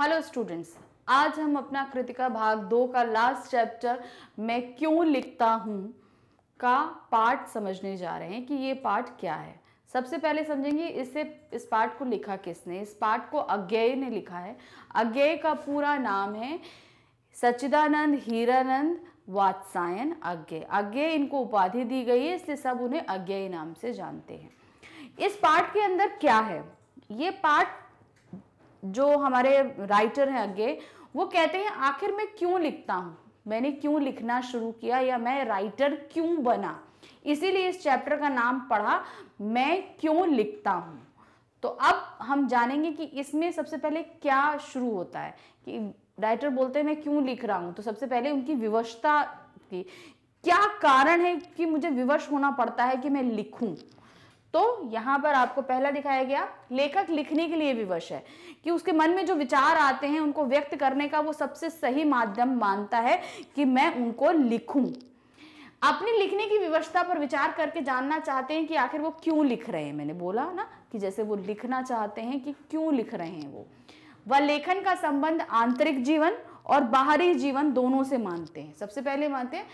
hello students आज हम अपना कृतिका भाग दो का लास्ट चैप्टर मैं क्यों लिखता हूँ का पार्ट समझने जा रहे हैं कि ये पार्ट क्या है सबसे पहले समझेंगे इसे इस पार्ट को लिखा किसने इस पार्ट को अज्ञेय ने लिखा है अज्ञेय का पूरा नाम है सच्चिदानंद हीरानंद वात्सायन अज्ञेय अज्ञेय इनको उपाधि दी गई है इसलिए सब उन्हें अज्ञेय नाम से जानते हैं इस पार्ट के अंदर क्या है ये पार्ट जो हमारे राइटर हैं आगे वो कहते हैं आखिर मैं क्यों लिखता हूँ मैंने क्यों लिखना शुरू किया या मैं राइटर क्यों बना इसीलिए इस चैप्टर का नाम पढ़ा मैं क्यों लिखता हूँ तो अब हम जानेंगे कि इसमें सबसे पहले क्या शुरू होता है कि राइटर बोलते हैं मैं क्यों लिख रहा हूँ तो सबसे पहले उनकी विवशता की क्या कारण है कि मुझे विवश होना पड़ता है कि मैं लिखूं तो यहां पर आपको पहला दिखाया गया लेखक लिखने के लिए विवश है कि उसके मन में जो विचार आते हैं उनको व्यक्त करने का वो सबसे सही माध्यम मानता है कि मैं उनको लिखूं अपने लिखने की विवशता पर विचार करके जानना चाहते हैं कि आखिर वो क्यों लिख रहे हैं मैंने बोला ना कि जैसे वो लिखना चाहते हैं कि क्यों लिख रहे हैं वो वह लेखन का संबंध आंतरिक जीवन और बाहरी जीवन दोनों से मानते हैं सबसे पहले मानते हैं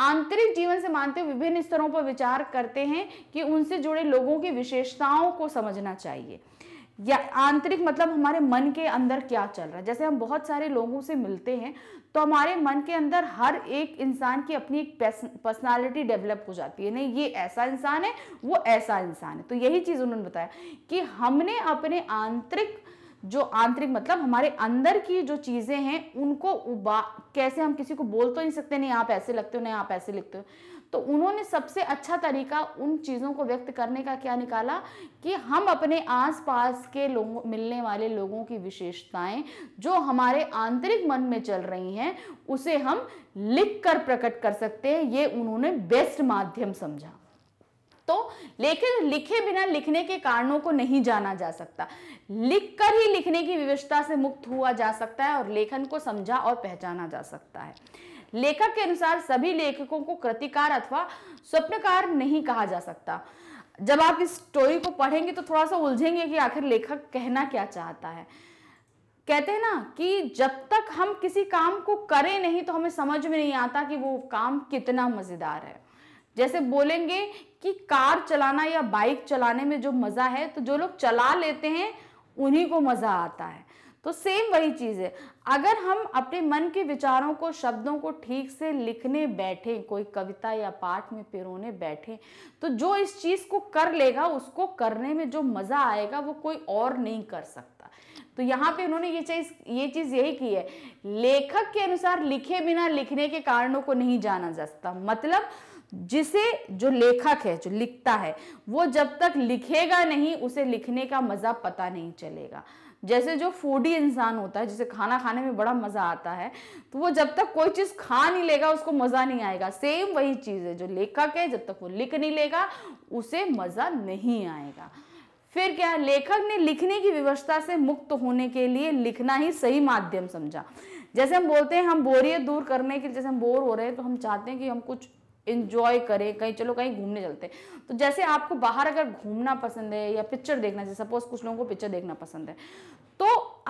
आंतरिक जीवन से मानते हुए विभिन्न स्तरों पर विचार करते हैं कि उनसे जुड़े लोगों की विशेषताओं को समझना चाहिए या आंतरिक मतलब हमारे मन के अंदर क्या चल रहा है जैसे हम बहुत सारे लोगों से मिलते हैं तो हमारे मन के अंदर हर एक इंसान की अपनी एक पर्सनालिटी डेवलप हो जाती है नहीं ये ऐसा इंसान है वो ऐसा इंसान है तो यही चीज़ उन्होंने बताया कि हमने अपने आंतरिक जो आंतरिक मतलब हमारे अंदर की जो चीज़ें हैं उनको उबा कैसे हम किसी को बोल तो नहीं सकते नहीं आप ऐसे लगते हो नहीं आप ऐसे लिखते हो तो उन्होंने सबसे अच्छा तरीका उन चीज़ों को व्यक्त करने का क्या निकाला कि हम अपने आसपास के लोगों मिलने वाले लोगों की विशेषताएं जो हमारे आंतरिक मन में चल रही हैं उसे हम लिख कर प्रकट कर सकते हैं ये उन्होंने बेस्ट माध्यम समझा तो लेकिन लिखे बिना लिखने के कारणों को नहीं जाना जा सकता लिखकर ही लिखने की विवशता से मुक्त हुआ जा सकता है और लेखन को समझा और पहचाना जा सकता है लेखक के अनुसार सभी लेखकों को कृतिकार अथवा स्वप्नकार नहीं कहा जा सकता जब आप इस स्टोरी को पढ़ेंगे तो थोड़ा सा उलझेंगे कि आखिर लेखक कहना क्या चाहता है कहते हैं ना कि जब तक हम किसी काम को करें नहीं तो हमें समझ में नहीं आता कि वो काम कितना मज़ेदार है जैसे बोलेंगे कि कार चलाना या बाइक चलाने में जो मज़ा है तो जो लोग चला लेते हैं उन्हीं को मज़ा आता है तो सेम वही चीज़ है अगर हम अपने मन के विचारों को शब्दों को ठीक से लिखने बैठे कोई कविता या पाठ में पिरोने बैठे तो जो इस चीज़ को कर लेगा उसको करने में जो मज़ा आएगा वो कोई और नहीं कर सकता तो यहाँ पे उन्होंने ये चीज़ ये चीज़ यही की है लेखक के अनुसार लिखे बिना लिखने के कारणों को नहीं जाना जा सकता मतलब जिसे जो लेखक है जो लिखता है वो जब तक लिखेगा नहीं उसे लिखने का मज़ा पता नहीं चलेगा जैसे जो फूडी इंसान होता है जिसे खाना खाने में बड़ा मज़ा आता है तो वो जब तक कोई चीज़ खा नहीं लेगा उसको मज़ा नहीं आएगा सेम वही चीज़ है जो लेखक है जब तक वो लिख नहीं लेगा उसे मज़ा नहीं आएगा फिर क्या लेखक ने लिखने की व्यवस्था से मुक्त होने के लिए लिखना ही सही माध्यम समझा जैसे हम बोलते हैं हम बोरियत दूर करने के जैसे हम बोर हो रहे हैं तो हम चाहते हैं कि हम कुछ इंजॉय करें कहीं चलो कहीं घूमने चलते हैं तो जैसे आपको बाहर अगर घूमना पसंद है या पिक्चर देखना जैसे सपोज कुछ लोगों को पिक्चर देखना पसंद है तो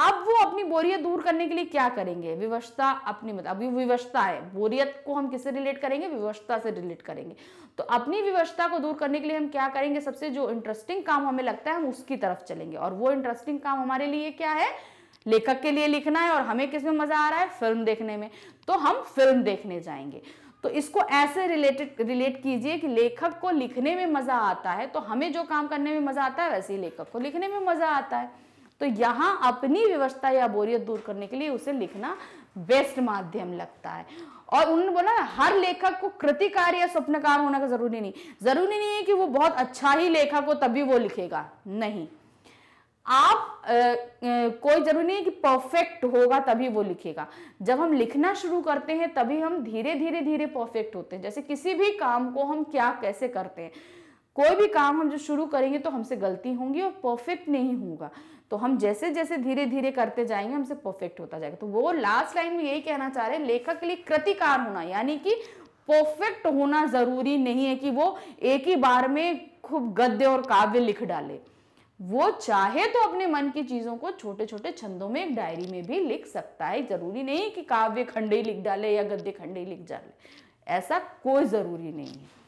अब वो अपनी बोरियत दूर करने के लिए क्या करेंगे विवशता अपनी मतलब अभी विवशता है बोरियत को हम किससे रिलेट करेंगे विवशता से रिलेट करेंगे तो अपनी विवशता को दूर करने के लिए हम क्या करेंगे सबसे जो इंटरेस्टिंग काम हमें लगता है हम उसकी तरफ चलेंगे और वो इंटरेस्टिंग काम हमारे लिए क्या है लेखक के लिए लिखना है और हमें किस में मजा आ रहा है फिल्म देखने में तो हम फिल्म देखने जाएंगे तो इसको ऐसे रिलेटेड रिलेट कीजिए कि लेखक को लिखने में मज़ा आता है तो हमें जो काम करने में मज़ा आता है वैसे ही लेखक को लिखने में मज़ा आता है तो यहाँ अपनी व्यवस्था या बोरियत दूर करने के लिए उसे लिखना बेस्ट माध्यम लगता है और उन्होंने बोला हर लेखक को कृतिकार या स्वप्नकार होना का जरूरी नहीं जरूरी नहीं है कि वो बहुत अच्छा ही लेखक हो तभी वो लिखेगा नहीं आप आ, आ, कोई जरूरी नहीं है कि परफेक्ट होगा तभी वो लिखेगा जब हम लिखना शुरू करते हैं तभी हम धीरे धीरे धीरे परफेक्ट होते हैं जैसे किसी भी काम को हम क्या कैसे करते हैं कोई भी काम हम जो शुरू करेंगे तो हमसे गलती होंगी और परफेक्ट नहीं होगा तो हम जैसे जैसे धीरे धीरे करते जाएंगे हमसे परफेक्ट होता जाएगा तो वो लास्ट लाइन में यही कहना चाह रहे हैं लेखक के लिए कृतिकार होना यानी कि परफेक्ट होना जरूरी नहीं है कि वो एक ही बार में खूब गद्य और काव्य लिख डाले वो चाहे तो अपने मन की चीज़ों को छोटे छोटे छंदों में एक डायरी में भी लिख सकता है जरूरी नहीं कि काव्य खंडे लिख डाले या गद्य खंडे लिख डाले ऐसा कोई ज़रूरी नहीं है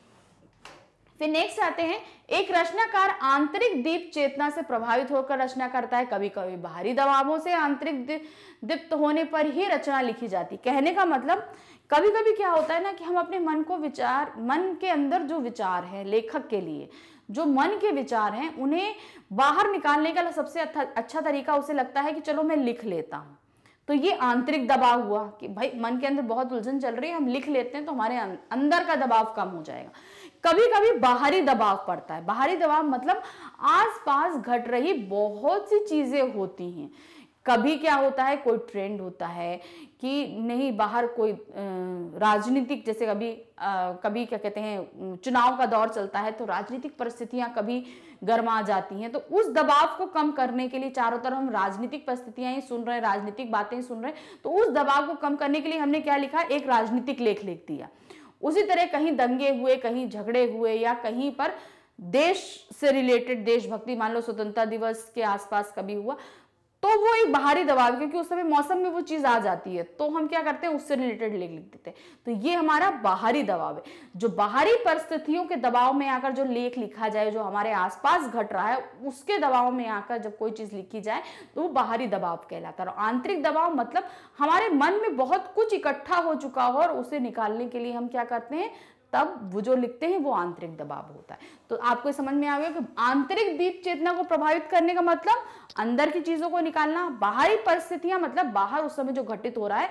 फिर नेक्स्ट आते हैं एक रचनाकार आंतरिक दीप चेतना से प्रभावित होकर रचना करता है कभी कभी बाहरी दबावों से आंतरिक दीप्त होने पर ही रचना लिखी जाती कहने का मतलब कभी कभी क्या होता है ना कि हम अपने मन को विचार मन के अंदर जो विचार है लेखक के लिए जो मन के विचार हैं उन्हें बाहर निकालने का सबसे अच्छा तरीका उसे लगता है कि चलो मैं लिख लेता हूँ तो ये आंतरिक दबाव हुआ कि भाई मन के अंदर बहुत उलझन चल रही है हम लिख लेते हैं तो हमारे अं-, अंदर का दबाव कम हो जाएगा कभी कभी बाहरी दबाव पड़ता है बाहरी दबाव मतलब आसपास घट रही बहुत सी चीज़ें होती हैं कभी क्या होता है कोई ट्रेंड होता है कि नहीं बाहर कोई राजनीतिक जैसे कभी कभी क्या कहते हैं चुनाव का दौर चलता है तो राजनीतिक परिस्थितियां कभी गर्मा जाती हैं तो उस दबाव को कम करने के लिए चारों तरफ हम राजनीतिक परिस्थितियां ही सुन रहे हैं राजनीतिक बातें सुन रहे हैं तो उस दबाव को कम करने के लिए हमने क्या लिखा एक राजनीतिक लेख लिख दिया उसी तरह कहीं दंगे हुए कहीं झगड़े हुए या कहीं पर देश से रिलेटेड देशभक्ति मान लो स्वतंत्रता दिवस के आसपास कभी हुआ तो वो एक बाहरी दबाव क्योंकि उस समय मौसम में वो चीज़ आ जाती है तो हम क्या करते हैं उससे रिलेटेड लेख लिख देते हैं तो ये हमारा बाहरी दबाव है जो बाहरी परिस्थितियों के दबाव में आकर जो लेख लिखा जाए जो हमारे आसपास घट रहा है उसके दबाव में आकर जब कोई चीज़ लिखी जाए तो वो बाहरी दबाव कहलाता है और आंतरिक दबाव मतलब हमारे मन में बहुत कुछ इकट्ठा हो चुका हो और उसे निकालने के लिए हम क्या करते हैं तब वो जो लिखते हैं वो आंतरिक दबाव होता है तो आपको समझ में आ गया कि आंतरिक दीप चेतना को प्रभावित करने का मतलब अंदर की चीजों को निकालना बाहरी परिस्थितियां मतलब बाहर उस समय जो घटित हो रहा है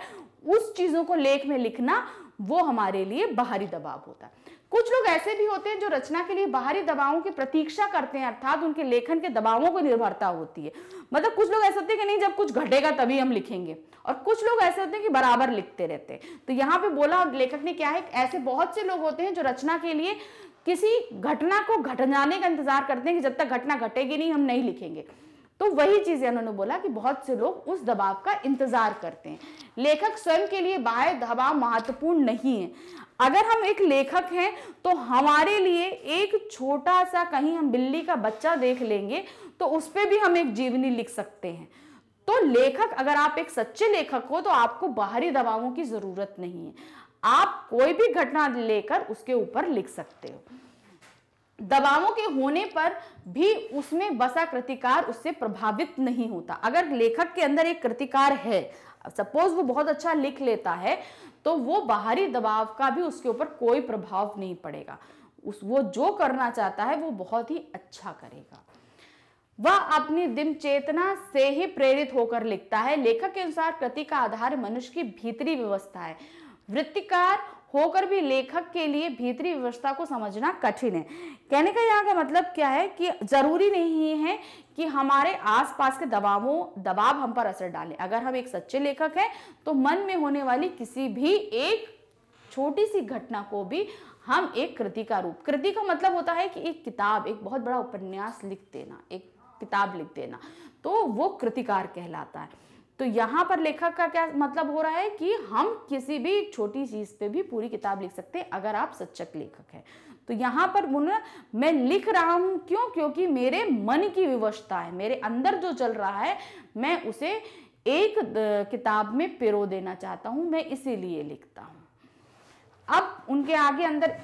उस चीजों को लेख में लिखना वो हमारे लिए बाहरी दबाव होता है कुछ लोग ऐसे भी होते हैं जो रचना के लिए बाहरी दबावों की प्रतीक्षा करते हैं अर्थात उनके लेखन के दबावों को निर्भरता होती है मतलब कुछ लोग ऐसे होते हैं कि नहीं जब कुछ घटेगा तभी हम लिखेंगे और कुछ लोग ऐसे होते हैं कि बराबर लिखते रहते हैं तो यहाँ पे बोला लेखक ने क्या है ऐसे बहुत से लोग होते हैं जो रचना के लिए किसी घटना को घट जाने का इंतजार करते हैं कि जब तक घटना घटेगी नहीं हम नहीं लिखेंगे तो वही चीज़ें उन्होंने बोला कि बहुत से लोग उस दबाव का इंतज़ार करते हैं लेखक स्वयं के लिए बाह्य दबाव महत्वपूर्ण नहीं है अगर हम एक लेखक हैं तो हमारे लिए एक छोटा सा कहीं हम बिल्ली का बच्चा देख लेंगे तो उस पर भी हम एक जीवनी लिख सकते हैं तो लेखक अगर आप एक सच्चे लेखक हो तो आपको बाहरी दबावों की ज़रूरत नहीं है आप कोई भी घटना लेकर उसके ऊपर लिख सकते हो दवाओं के होने पर भी उसमें बसा कृतिकार उससे प्रभावित नहीं होता अगर लेखक के अंदर एक कृतिकार है सपोज वो बहुत अच्छा लिख लेता है तो वो बाहरी दबाव का भी उसके ऊपर कोई प्रभाव नहीं पड़ेगा उस वो जो करना चाहता है वो बहुत ही अच्छा करेगा वह अपनी दिम चेतना से ही प्रेरित होकर लिखता है लेखक के अनुसार कृति का आधार मनुष्य की भीतरी व्यवस्था है वृत्तिकार होकर भी लेखक के लिए भीतरी व्यवस्था को समझना कठिन है कहने का यहाँ का मतलब क्या है कि जरूरी नहीं है कि हमारे आसपास के दबावों दबाव हम पर असर डाले अगर हम एक सच्चे लेखक हैं तो मन में होने वाली किसी भी एक छोटी सी घटना को भी हम एक कृति का रूप कृति का मतलब होता है कि एक किताब एक बहुत बड़ा उपन्यास लिख देना एक किताब लिख देना तो वो कृतिकार कहलाता है तो यहाँ पर लेखक का क्या मतलब हो रहा है कि हम किसी भी छोटी चीज़ पे भी पूरी किताब लिख सकते हैं अगर आप सच्चक लेखक हैं तो यहाँ पर उन्होंने मैं लिख रहा हूँ क्यों क्योंकि मेरे मन की विवशता है मेरे अंदर जो चल रहा है मैं उसे एक किताब में पिरो देना चाहता हूँ मैं इसीलिए लिखता हूँ अब उनके आगे अंदर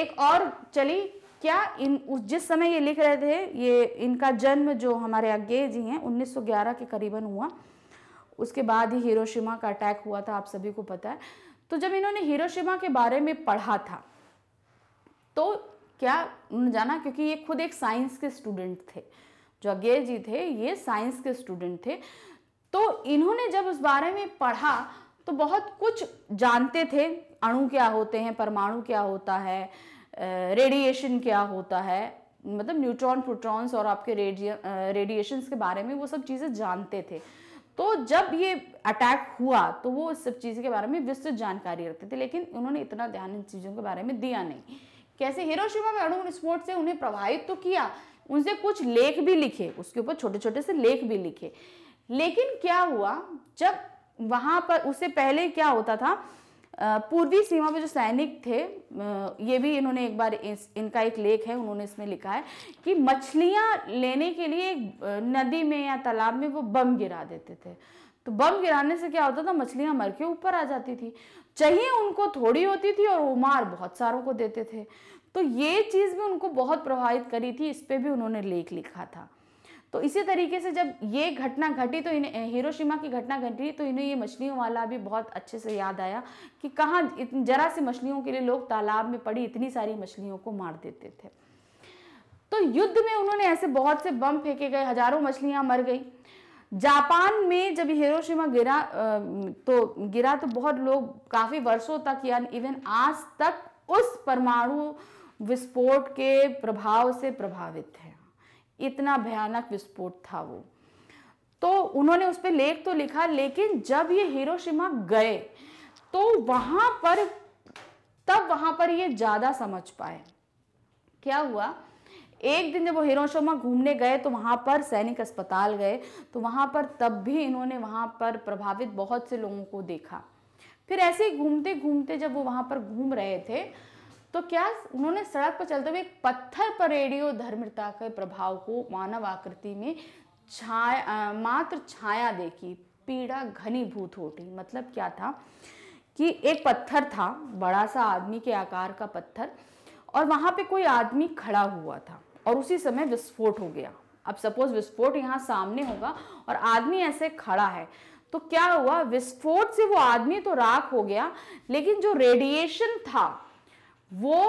एक और चली क्या इन उस जिस समय ये लिख रहे थे ये इनका जन्म जो हमारे अज्ञे जी हैं 1911 के करीबन हुआ उसके बाद ही हिरोशिमा का अटैक हुआ था आप सभी को पता है तो जब इन्होंने हिरोशिमा के बारे में पढ़ा था तो क्या उन्होंने जाना क्योंकि ये खुद एक साइंस के स्टूडेंट थे जो अगेर जी थे ये साइंस के स्टूडेंट थे तो इन्होंने जब उस बारे में पढ़ा तो बहुत कुछ जानते थे अणु क्या होते हैं परमाणु क्या होता है रेडिएशन क्या होता है मतलब न्यूट्रॉन प्रोटॉन्स और आपके रेडिय रेडिएशंस के बारे में वो सब चीज़ें जानते थे तो जब ये अटैक हुआ तो वो इस सब चीज़ के बारे में विस्तृत जानकारी रखते थे लेकिन उन्होंने इतना ध्यान इन चीज़ों के बारे में दिया नहीं कैसे हिरोशिमा में अणु विस्फोट से उन्हें प्रभावित तो किया उनसे कुछ लेख भी लिखे उसके ऊपर छोटे छोटे से लेख भी लिखे लेकिन क्या हुआ जब वहाँ पर उससे पहले क्या होता था पूर्वी सीमा में जो सैनिक थे ये भी इन्होंने एक बार इस, इनका एक लेख है उन्होंने इसमें लिखा है कि मछलियाँ लेने के लिए नदी में या तालाब में वो बम गिरा देते थे तो बम गिराने से क्या होता था मछलियाँ मर के ऊपर आ जाती थी चाहिए उनको थोड़ी होती थी और वो मार बहुत सारों को देते थे तो ये चीज़ भी उनको बहुत प्रभावित करी थी इस पर भी उन्होंने लेख लिखा था तो इसी तरीके से जब ये घटना घटी तो इन्हें हिरोशिमा की घटना घटी तो इन्हें ये मछलियों वाला भी बहुत अच्छे से याद आया कि कहाँ जरा सी मछलियों के लिए लोग तालाब में पड़ी इतनी सारी मछलियों को मार देते थे तो युद्ध में उन्होंने ऐसे बहुत से बम फेंके गए हजारों मछलियाँ मर गई जापान में जब हिरोशिमा गिरा तो गिरा तो बहुत लोग काफ़ी वर्षों तक या इवन आज तक उस परमाणु विस्फोट के प्रभाव से प्रभावित हैं इतना भयानक विस्फोट था वो तो उन्होंने उस पर लेख तो लिखा लेकिन जब ये हिरोशिमा गए तो वहां पर तब वहां पर ये ज़्यादा समझ पाए क्या हुआ एक दिन जब वो हिरोशिमा घूमने गए तो वहां पर सैनिक अस्पताल गए तो वहां पर तब भी इन्होंने वहां पर प्रभावित बहुत से लोगों को देखा फिर ऐसे ही घूमते घूमते जब वो वहां पर घूम रहे थे तो क्या उन्होंने सड़क पर चलते हुए पत्थर पर रेडियो धर्मता के प्रभाव को मानव आकृति में छाया मात्र छाया देखी पीड़ा घनीभूत होती मतलब क्या था कि एक पत्थर था बड़ा सा आदमी के आकार का पत्थर और वहाँ पे कोई आदमी खड़ा हुआ था और उसी समय विस्फोट हो गया अब सपोज विस्फोट यहाँ सामने होगा और आदमी ऐसे खड़ा है तो क्या हुआ विस्फोट से वो आदमी तो राख हो गया लेकिन जो रेडिएशन था वो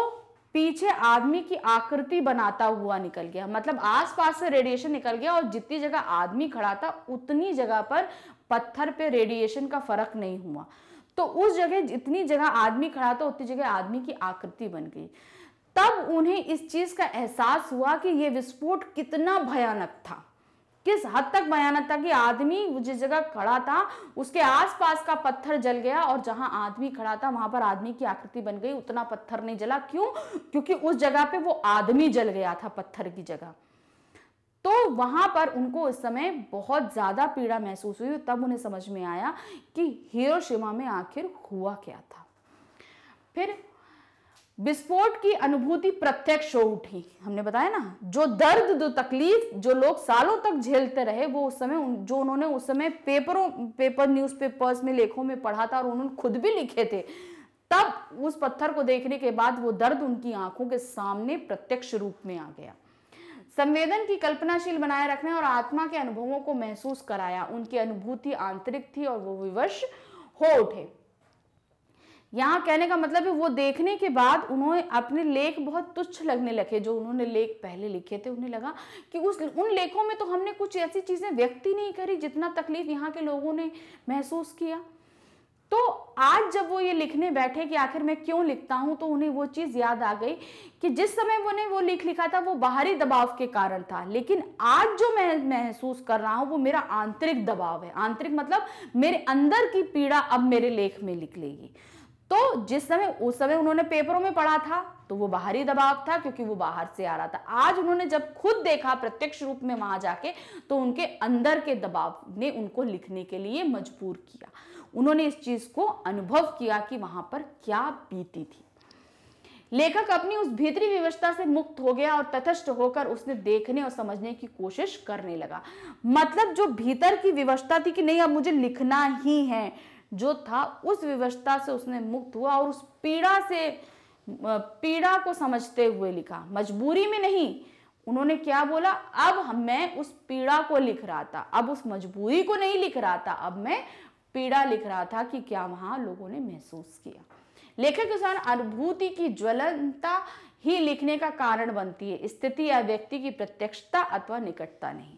पीछे आदमी की आकृति बनाता हुआ निकल गया मतलब आसपास से रेडिएशन निकल गया और जितनी जगह आदमी खड़ा था उतनी जगह पर पत्थर पे रेडिएशन का फर्क नहीं हुआ तो उस जगह जितनी जगह आदमी खड़ा था उतनी जगह आदमी की आकृति बन गई तब उन्हें इस चीज़ का एहसास हुआ कि यह विस्फोट कितना भयानक था किस हद तक भयानक था कि आदमी जिस जगह खड़ा था उसके आसपास का पत्थर जल गया और जहां आदमी खड़ा था वहां पर आदमी की आकृति बन गई उतना पत्थर नहीं जला क्यों क्योंकि उस जगह पे वो आदमी जल गया था पत्थर की जगह तो वहां पर उनको इस समय बहुत ज्यादा पीड़ा महसूस हुई तब उन्हें समझ में आया कि हिरोशिमा में आखिर हुआ क्या था फिर विस्फोट की अनुभूति प्रत्यक्ष हो उठी हमने बताया ना जो दर्द जो तकलीफ जो लोग सालों तक झेलते रहे वो उस समय जो उन्होंने उस समय पेपरों पेपर न्यूज़पेपर्स में लेखों में पढ़ा था और उन्होंने खुद भी लिखे थे तब उस पत्थर को देखने के बाद वो दर्द उनकी आंखों के सामने प्रत्यक्ष रूप में आ गया संवेदन की कल्पनाशील बनाए रखने और आत्मा के अनुभवों को महसूस कराया उनकी अनुभूति आंतरिक थी और वो विवश हो उठे यहाँ कहने का मतलब है वो देखने के बाद उन्होंने अपने लेख बहुत तुच्छ लगने लगे जो उन्होंने लेख पहले लिखे थे उन्हें लगा कि उस उन लेखों में तो हमने कुछ ऐसी चीज़ें व्यक्ति नहीं करी जितना तकलीफ यहाँ के लोगों ने महसूस किया तो आज जब वो ये लिखने बैठे कि आखिर मैं क्यों लिखता हूँ तो उन्हें वो चीज़ याद आ गई कि जिस समय उन्हें वो लिख लिखा था वो बाहरी दबाव के कारण था लेकिन आज जो मैं महसूस कर रहा हूँ वो मेरा आंतरिक दबाव है आंतरिक मतलब मेरे अंदर की पीड़ा अब मेरे लेख में लिख लेगी तो जिस समय उस समय उन्होंने पेपरों में पढ़ा था तो वो बाहरी दबाव था क्योंकि वो बाहर से आ रहा था आज उन्होंने जब खुद देखा प्रत्यक्ष रूप में वहां जाके तो उनके अंदर के दबाव ने उनको लिखने के लिए मजबूर किया उन्होंने इस चीज को अनुभव किया कि वहां पर क्या बीती थी लेखक अपनी उस भीतरी विवशता से मुक्त हो गया और तथस्थ होकर उसने देखने और समझने की कोशिश करने लगा मतलब जो भीतर की विवशता थी कि नहीं अब मुझे लिखना ही है जो था उस विवशता से उसने मुक्त हुआ और उस पीड़ा से पीड़ा को समझते हुए लिखा मजबूरी में नहीं उन्होंने क्या बोला अब मैं उस पीड़ा को लिख रहा था अब उस मजबूरी को नहीं लिख रहा था अब मैं पीड़ा लिख रहा था कि क्या वहां लोगों ने महसूस किया लेखक किसान अनुभूति की ज्वलनता ही लिखने का कारण बनती है स्थिति या व्यक्ति की प्रत्यक्षता अथवा निकटता नहीं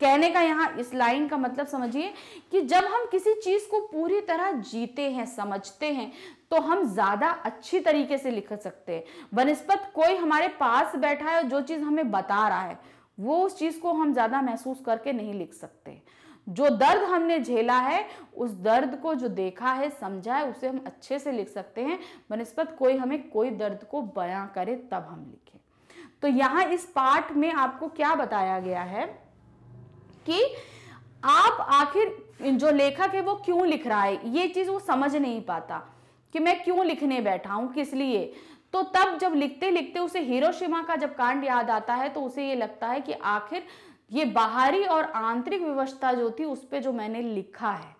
कहने का यहाँ इस लाइन का मतलब समझिए कि जब हम किसी चीज़ को पूरी तरह जीते हैं समझते हैं तो हम ज़्यादा अच्छी तरीके से लिख सकते हैं बनस्पत कोई हमारे पास बैठा है और जो चीज़ हमें बता रहा है वो उस चीज़ को हम ज़्यादा महसूस करके नहीं लिख सकते जो दर्द हमने झेला है उस दर्द को जो देखा है समझा है उसे हम अच्छे से लिख सकते हैं बनस्पत कोई हमें कोई दर्द को बयां करे तब हम लिखें तो यहाँ इस पाठ में आपको क्या बताया गया है कि आप आखिर जो लेखक है वो क्यों लिख रहा है ये चीज़ वो समझ नहीं पाता कि मैं क्यों लिखने बैठा हूं किस लिए तो तब जब लिखते लिखते उसे हिरोशिमा का जब कांड याद आता है तो उसे ये लगता है कि आखिर ये बाहरी और आंतरिक व्यवस्था जो थी उस पर जो मैंने लिखा है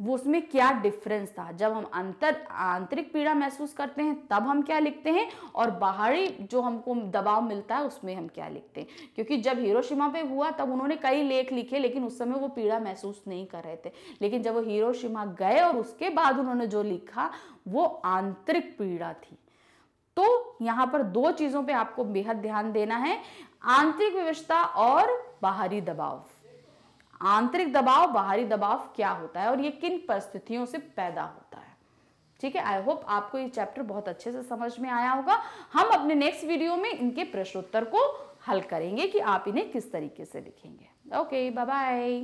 वो उसमें क्या डिफरेंस था जब हम अंतर आंतरिक पीड़ा महसूस करते हैं तब हम क्या लिखते हैं और बाहरी जो हमको दबाव मिलता है उसमें हम क्या लिखते हैं क्योंकि जब हिरोशिमा पे हुआ तब उन्होंने कई लेख लिखे लेकिन उस समय वो पीड़ा महसूस नहीं कर रहे थे लेकिन जब वो हिरोशिमा गए और उसके बाद उन्होंने जो लिखा वो आंतरिक पीड़ा थी तो यहाँ पर दो चीज़ों पर आपको बेहद ध्यान देना है आंतरिक व्यवस्था और बाहरी दबाव आंतरिक दबाव बाहरी दबाव क्या होता है और ये किन परिस्थितियों से पैदा होता है ठीक है आई होप आपको ये चैप्टर बहुत अच्छे से समझ में आया होगा हम अपने नेक्स्ट वीडियो में इनके प्रश्नोत्तर को हल करेंगे कि आप इन्हें किस तरीके से लिखेंगे ओके बाय बाय